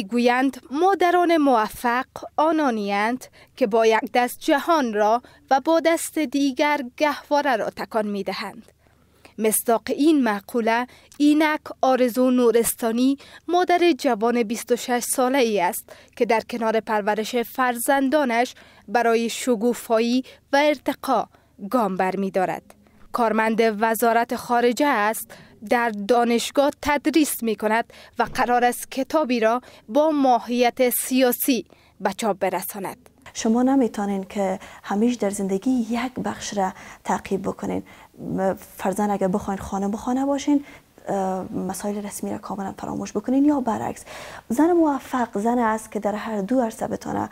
میگویند مادران موفق آنانیند که با یک دست جهان را و با دست دیگر گهواره را تکان میدهند مصداق این معقوله اینک آرزو نورستانی مادر جوان 26 ساله ای است که در کنار پرورش فرزندانش برای شگوفایی و ارتقا گام برمیدارد. کارمند وزارت خارجه است در دانشگاه تدریس می کند و قرار است کتابی را با ماهیت سیاسی به چاپ برساند شما نمیتونین که همیش در زندگی یک بخش را تعقیب بکنین فرزن اگر بخواین خانه بخانه باشین مسائل رسمی را کاملا فراموش بکنین یا برعکس زن موفق زن است که در هر دو عرصه بتانه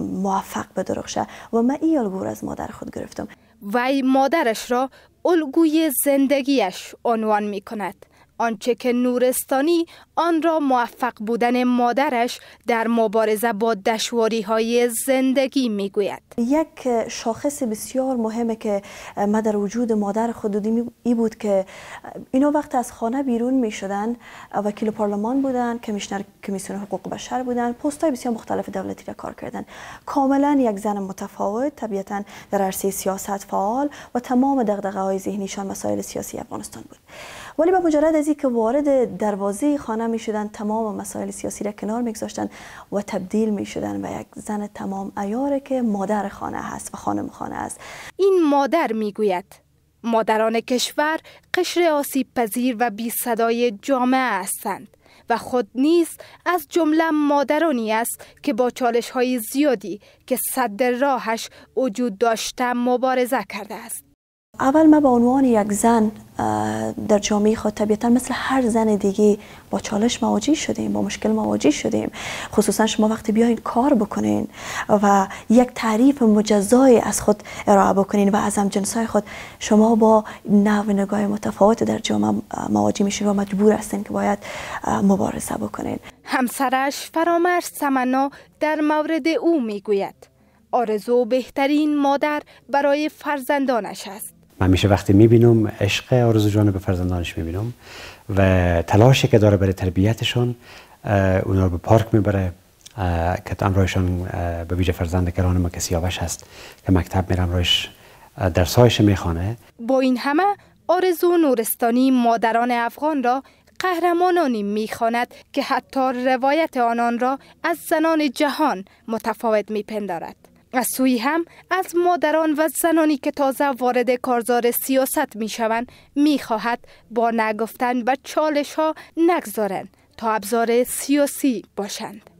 موفق بدرخشه و من این الگور از مادر خود گرفتم وی مادرش را الگوی زندگیش عنوان می کند. آنچه که نورستانی آن را موفق بودن مادرش در مبارزه با دشواری های زندگی میگوید یک شاخص بسیار مهمه که مادر وجود مادر خود دیدیم ای بود که اینا وقت از خانه بیرون می شدن وکیل پارلمان بودن کمیشنر کمیسیون حقوق بشر بودن پست های بسیار مختلف دولتی را کار کردن کاملا یک زن متفاوت طبیعتا در عرصه سیاست فعال و تمام دغدغه های ذهنیشان مسائل سیاسی افغانستان بود ولی به مجرد از که وارد دروازه خانه می شدن تمام مسائل سیاسی را کنار می گذاشتن و تبدیل می شدن و یک زن تمام ایاره که مادر خانه هست و خانم خانه است این مادر می گوید مادران کشور قشر آسیب پذیر و بی صدای جامعه هستند و خود نیز از جمله مادرانی است که با چالش های زیادی که صد راهش وجود داشته مبارزه کرده است. اول ما به عنوان یک زن در جامعه خود طبیعتا مثل هر زن دیگه با چالش مواجه شدیم با مشکل مواجه شدیم خصوصا شما وقتی بیاین کار بکنین و یک تعریف مجزای از خود ارائه بکنین و از هم جنسای خود شما با نو نگاه متفاوت در جامعه مواجه میشین و مجبور هستین که باید مبارزه بکنین همسرش فرامرز سمنا در مورد او میگوید آرزو بهترین مادر برای فرزندانش است من میشه وقتی میبینم عشق آرزو جان به فرزندانش میبینم و تلاشی که داره برای تربیتشون اونا رو به پارک میبره که امرایشان به ویژه فرزند کران ما کسی سیاوش هست که مکتب میره امرایش درسایش میخوانه با این همه آرزو نورستانی مادران افغان را قهرمانانی میخواند که حتی روایت آنان را از زنان جهان متفاوت میپندارد از سوی هم از مادران و زنانی که تازه وارد کارزار سیاست می شوند می خواهد با نگفتن و چالش ها نگذارند تا ابزار سیاسی باشند.